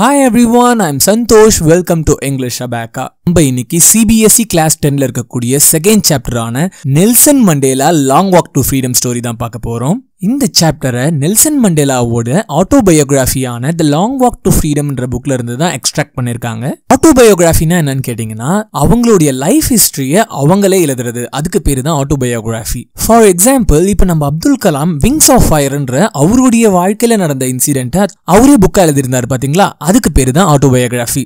Hi everyone I'm Santhosh welcome to English அபேக்கா நம்ம இன்னைக்கு சிபிஎஸ்இ கிளாஸ் டென்ல இருக்கக்கூடிய செகண்ட் சாப்டரான Nelson Mandela long walk to freedom story தான் பார்க்க போகிறோம் இந்த சாப்டரை நெல்சன் மண்டேலாவோட ஆட்டோபயோகிராஃபியான த லாங் வாக் டு ஃப்ரீடம்ன்ற புக்ல இருந்து தான் எக்ஸ்ட்ராக்ட் பண்ணியிருக்காங்க ஆட்டோபயோகிராஃபினா என்னன்னு கேட்டிங்கன்னா அவங்களுடைய லைஃப் ஹிஸ்ட்ரியை அவங்களே எழுதுறது அதுக்கு பேர் தான் ஆட்டோபயோகிராஃபி ஃபார் எக்ஸாம்பிள் இப்போ நம்ம அப்துல் கலாம் விங்ஸ் ஆஃப் ஃபயர்ன்ற அவருடைய வாழ்க்கையில் நடந்த இன்சிடென்ட்டை அவரே புக்காக எழுதியிருந்தார் பார்த்தீங்களா அதுக்கு பேர் தான் ஆட்டோபயோகிராஃபி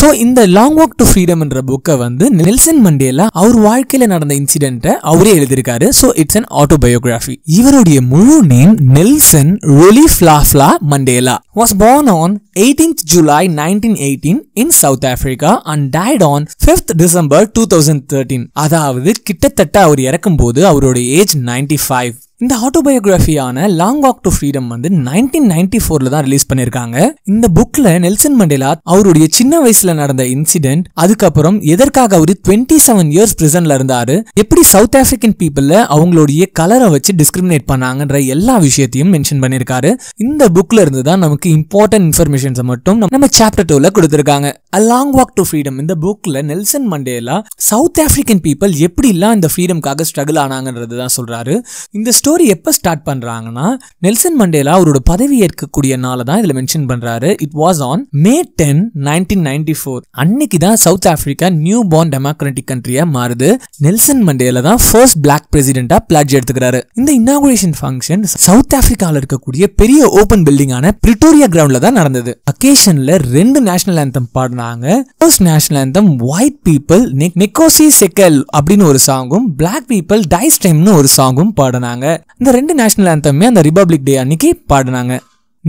ஸோ இந்த லாங் வாக் டு ஃப்ரீடம்ன்ற புக்கை வந்து நெல்சன் மண்டேலா அவர் வாழ்க்கையில் நடந்த இன்சிடென்ட்டை அவரே எழுதியிருக்காரு ஸோ இட்ஸ் அன் ஆட்டோபயோகிராஃபி இவருடைய real name Nelson Rolihlahla Mandela, was born on 18th July 1918 in South Africa and died on 5th December 2013. அதாவது கிட்டத்தட்ட அவர் இறக்கும்போது அவருடைய ஏஜ் 95. இந்த ஆட்டோபயோகிராஃபியான லாங் வாக் டு ஃப்ரீடம் வந்து நைன்டீன் நைன்டி ஃபோர்ல தான் ரிலீஸ் பண்ணிருக்காங்க இந்த புக்ல நெல்சன் மண்டேலா அவருடைய சின்ன வயசுல நடந்த இன்சிடென்ட் அதுக்கப்புறம் எதற்காக அவரு டுவெண்ட்டி செவன் இயர்ஸ் பிரிசன்ல இருந்தாரு எப்படி சவுத் ஆப்பிரிக்கன் பீப்புள்ல அவங்களுடைய கலரை வச்சு டிஸ்கிரிமினேட் பண்ணாங்கன்ற எல்லா விஷயத்தையும் மென்ஷன் பண்ணிருக்காரு இந்த புக்ல இருந்து தான் நமக்கு இம்பார்ட்டன்ட் இன்ஃபர்மேஷன்ஸை மட்டும் நம்ம சாப்டர் டூல கொடுத்துருக்காங்க a long walk to freedom இந்த புக்கில் Nelson Mandela South African people எப்படிலாம் இந்த ஃப்ரீடம்காக ஸ்ட்ரகிள் ஆனாங்கன்றது தான் சொல்கிறாரு இந்த ஸ்டோரி எப்போ ஸ்டார்ட் பண்ணுறாங்கன்னா நெல்சன் மண்டேலா அவரோட பதவி ஏற்கக்கூடிய நாளை தான் இதில் மென்ஷன் பண்ணுறாரு it was on May ten nineteen ninety four அன்னைக்கு தான் South Africa new born democratic கண்ட்ரியாக மாறுது நெல்சன் மண்டேலா தான் ஃபர்ஸ்ட் பிளாக் பிரசிடென்ட்டாக பிளாட்ஜ் எடுத்துக்கிறாரு இந்த இன்னாகுரேஷன் ஃபங்க்ஷன் சவுத் ஆஃப்ரிக்காவில் இருக்கக்கூடிய பெரிய ஓப்பன் பில்டிங்கான பிரிட்டோரியா கிரவுண்டில் தான் நடந்தது அக்கேஷனில் ரெண்டு நேஷனல் ஆந்தம் பாடினா போனாங்க first national anthem white people Nkosi Sikelel அப்படின்னு ஒரு சாங்கும் பிளாக் பீப்புள் டைஸ் டைம்னு ஒரு சாங்கும் பாடினாங்க இந்த ரெண்டு நேஷனல் அந்தமே அந்த ரிபப்ளிக் டே அன்னைக்கு பாடினாங்க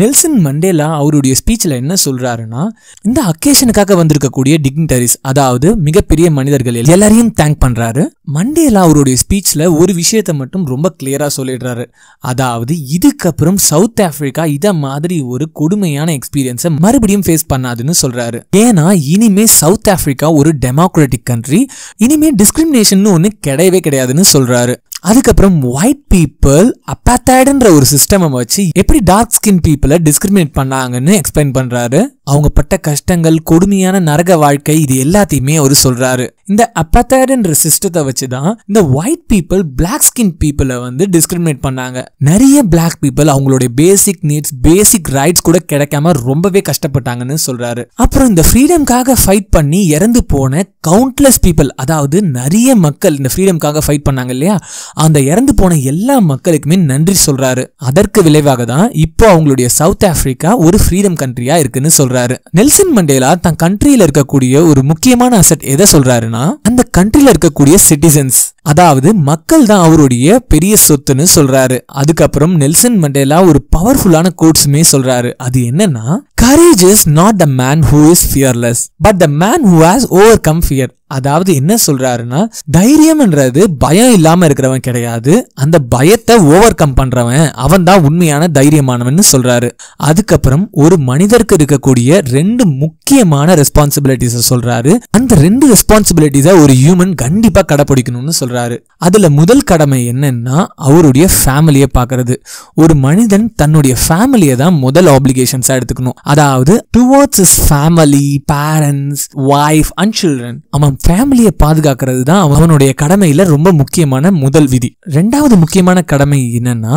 நெல்சன் மண்டேலா அவருடைய ஸ்பீச்சில் என்ன சொல்கிறாருன்னா இந்த அக்கேஷனுக்காக வந்திருக்கக்கூடிய டிக்னிட்டரிஸ் அதாவது மிகப்பெரிய மனிதர்கள் எல்லாரையும் தேங்க் பண்ணுறாரு மண்டேலா அவருடைய ஸ்பீச்சில் ஒரு விஷயத்த மட்டும் ரொம்ப கிளியராக சொல்லிடுறாரு அதாவது இதுக்கப்புறம் சவுத் ஆஃப்ரிக்கா இதை மாதிரி ஒரு கொடுமையான எக்ஸ்பீரியன்ஸை மறுபடியும் ஃபேஸ் பண்ணாதுன்னு சொல்கிறாரு ஏன்னா இனிமே சவுத் ஆஃப்ரிக்கா ஒரு டெமோக்ராட்டிக் கண்ட்ரி இனிமே டிஸ்கிரிமினேஷன் ஒன்று கிடையவே கிடையாதுன்னு சொல்கிறாரு அதுக்கப்புறம் ஒயிட் பீப்புள் அப்பாத்தாய்டுன்ற ஒரு சிஸ்டமை வச்சு எப்படி டார்க் ஸ்கின் பீப்புளை டிஸ்கிரிமினேட் பண்ணாங்கன்னு எக்ஸ்பிளைன் பண்றாரு அவங்க பட்ட கஷ்டங்கள் கொடுமையான நரக வாழ்க்கை இது எல்லாத்தையுமே அவர் சொல்றாரு இந்த அப்பாத்தாய்டுன்ற சிஸ்டத்தை வச்சுதான் இந்த ஒயிட் பீப்புள் பிளாக் ஸ்கின் பீப்புளை வந்து டிஸ்கிரிமினேட் பண்ணாங்க நிறைய பிளாக் பீப்புள் அவங்களுடைய பேசிக் நீட்ஸ் பேசிக் ரைட்ஸ் கூட கிடைக்காம ரொம்பவே கஷ்டப்பட்டாங்கன்னு சொல்றாரு அப்புறம் இந்த ஃப்ரீடம்காக ஃபைட் பண்ணி இறந்து போன கவுண்ட்லெஸ் பீப்புள் அதாவது நிறைய மக்கள் இந்த ஃப்ரீடம்காக ஃபைட் பண்ணாங்க இல்லையா அந்த இறந்து போன எல்லா மக்களுக்குமே நன்றி சொல்றாரு அதற்கு விளைவாக தான் இப்போ அவங்களுடைய சவுத் ஆப்பிரிக்கா ஒரு ஃப்ரீடம் கண்ட்ரியா இருக்குன்னு சொல்றாரு நெல்சன் மண்டேலா தன் கண்ட்ரியில இருக்கக்கூடிய ஒரு முக்கியமான அசட் எதை சொல்றாருன்னா அந்த கண்ட்ரியில இருக்கக்கூடிய சிட்டிசன்ஸ் அதாவது மக்கள் தான் அவருடைய பெரிய சொத்துன்னு சொல்றாரு அதுக்கப்புறம் நெல்சன் மண்டேலா ஒரு பவர்ஃபுல்லான கோட்ஸுமே சொல்றாரு அது என்னன்னா courage is not the man who is fearless but the man who has overcome fear அதாவது என்ன சொல்றாருன்னா தைரியம்ன்றது பயம் இல்லாம இருக்கிறவன் கிடையாது அந்த பயத்தை ஓவர் கம் பண்றவன் அவன் தான் உண்மையான தைரியமானவன் சொல்றாரு அதுக்கப்புறம் ஒரு மனிதருக்கு இருக்கக்கூடிய ரெண்டு முக்கியமான ரெஸ்பான்சிபிலிட்டிஸை சொல்றாரு அந்த ரெண்டு ரெஸ்பான்சிபிலிட்டிஸை ஒரு ஹியூமன் கண்டிப்பா கடைபிடிக்கணும்னு சொல்றாரு அதுல முதல் கடமை என்னன்னா அவருடைய ஃபேமிலியை பாக்குறது ஒரு மனிதன் தன்னுடைய ஃபேமிலியை தான் முதல் ஆப்ளிகேஷன்ஸா எடுத்துக்கணும் அதாவது towards his family parents wife and children அவன் ஃபேமிலியை பாதுகாக்கிறது தான் அவனுடைய கடமையில் ரொம்ப முக்கியமான முதல் விதி ரெண்டாவது முக்கியமான கடமை என்னன்னா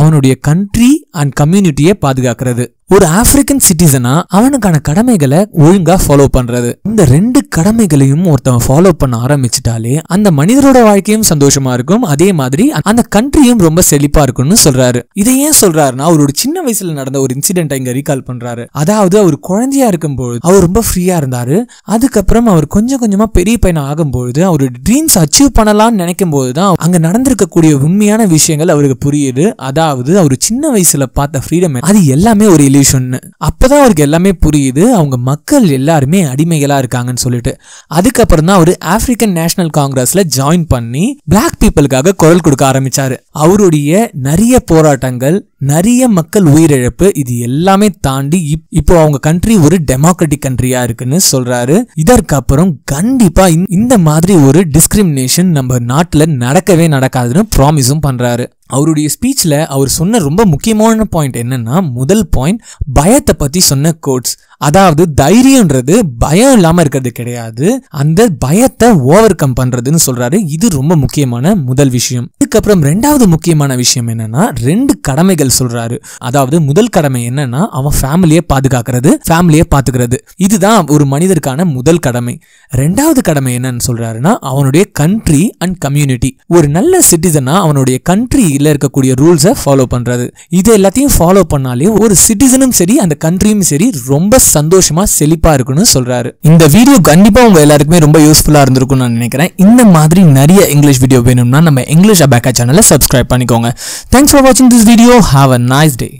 அவனுடைய கண்ட்ரி அண்ட் கம்யூனிட்டியை பாதுகாக்கிறது ஒரு ஆப்பிரிக்கன் சிட்டிசனா அவனுக்கான கடமைகளை ஒழுங்கா ஃபாலோ பண்றது இந்த ரெண்டு கடமைகளையும் ஒருத்தவன் ஃபாலோ பண்ண ஆரம்பிச்சிட்டாலே அந்த மனிதரோட வாழ்க்கையும் சந்தோஷமா இருக்கும் அதே மாதிரி அந்த கண்ட்ரியும் ரொம்ப செழிப்பா இருக்கும்னு சொல்றாரு இதை ஏன் சொல்றாருன்னா அவரோட சின்ன வயசுல நடந்த ஒரு இன்சிடென்ட் இங்க ரீகால் பண்றாரு அதாவது அவர் குழந்தையா இருக்கும்போது அவர் ரொம்ப ஃப்ரீயா இருந்தாரு அதுக்கப்புறம் அவர் கொஞ்சம் கொஞ்சமா பெரிய பையன் ஆகும்பொழுது அவரோட ட்ரீம்ஸ் அச்சீவ் பண்ணலாம்னு நினைக்கும் போது தான் அங்க நடந்திருக்கக்கூடிய உண்மையான விஷயங்கள் அவருக்கு புரியுது அதாவது அவர் சின்ன வயசுல பார்த்த ஃப்ரீடம் அது எல்லாமே ஒரு சொல்யூஷன்னு அப்பதான் அவருக்கு எல்லாமே புரியுது அவங்க மக்கள் எல்லாருமே அடிமைகளாக இருக்காங்கன்னு சொல்லிட்டு அதுக்கப்புறம் தான் அவர் ஆப்பிரிக்கன் நேஷனல் காங்கிரஸ்ல ஜாயின் பண்ணி பிளாக் பீப்புளுக்காக குரல் கொடுக்க ஆரம்பிச்சாரு அவருடைய நிறைய போராட்டங்கள் நிறைய மக்கள் உயிரிழப்பு இது எல்லாமே தாண்டி இப்போ அவங்க கண்ட்ரி ஒரு டெமோக்ராட்டிக் கண்ட்ரியா இருக்குன்னு சொல்றாரு இதற்கப்புறம் கண்டிப்பா இந்த மாதிரி ஒரு டிஸ்கிரிமினேஷன் நம்ம நாட்டில் நடக்கவே நடக்காதுன்னு ப்ராமிஸும் பண்றாரு அவருடைய ஸ்பீச்சில் அவர் சொன்ன ரொம்ப முக்கியமான பாயிண்ட் என்னென்னா முதல் பாயிண்ட் பயத்தை பற்றி சொன்ன கோட்ஸ் அதாவது தைரியம்ன்றது பயம் இல்லாம இருக்கிறது கிடையாது அந்த பயத்தை ஓவர் கம் பண்றதுன்னு சொல்றாரு இது ரொம்ப முக்கியமான முதல் விஷயம் இதுக்கப்புறம் ரெண்டாவது முக்கியமான விஷயம் என்னன்னா ரெண்டு கடமைகள் சொல்றாரு அதாவது முதல் கடமை என்னன்னா அவன் ஃபேமிலியை பாதுகாக்கிறது ஃபேமிலியை பாத்துக்கிறது இதுதான் ஒரு மனிதருக்கான முதல் கடமை ரெண்டாவது கடமை என்னன்னு சொல்றாருன்னா அவனுடைய கண்ட்ரி அண்ட் கம்யூனிட்டி ஒரு நல்ல சிட்டிசனா அவனுடைய கண்ட்ரியில இருக்கக்கூடிய ரூல்ஸை ஃபாலோ பண்றது இது எல்லாத்தையும் ஃபாலோ பண்ணாலே ஒரு சிட்டிசனும் சரி அந்த கண்ட்ரியும் சரி ரொம்ப சந்தோஷமா செழிப்பா இருக்கும்னு சொல்றாரு இந்த வீடியோ கண்டிப்பா உங்க எல்லாருக்குமே ரொம்ப யூஸ்ஃபுல்லா இருந்திருக்கும் நான் நினைக்கிறேன் இந்த மாதிரி நிறைய இங்கிலீஷ் வீடியோ வேணும்னா நம்ம இங்கிலீஷ் அபாக்கா சேனலை சப்ஸ்கிரைப் பண்ணிக்கோங்க தேங்க்ஸ் ஃபார் வாட்சிங் this video have a nice day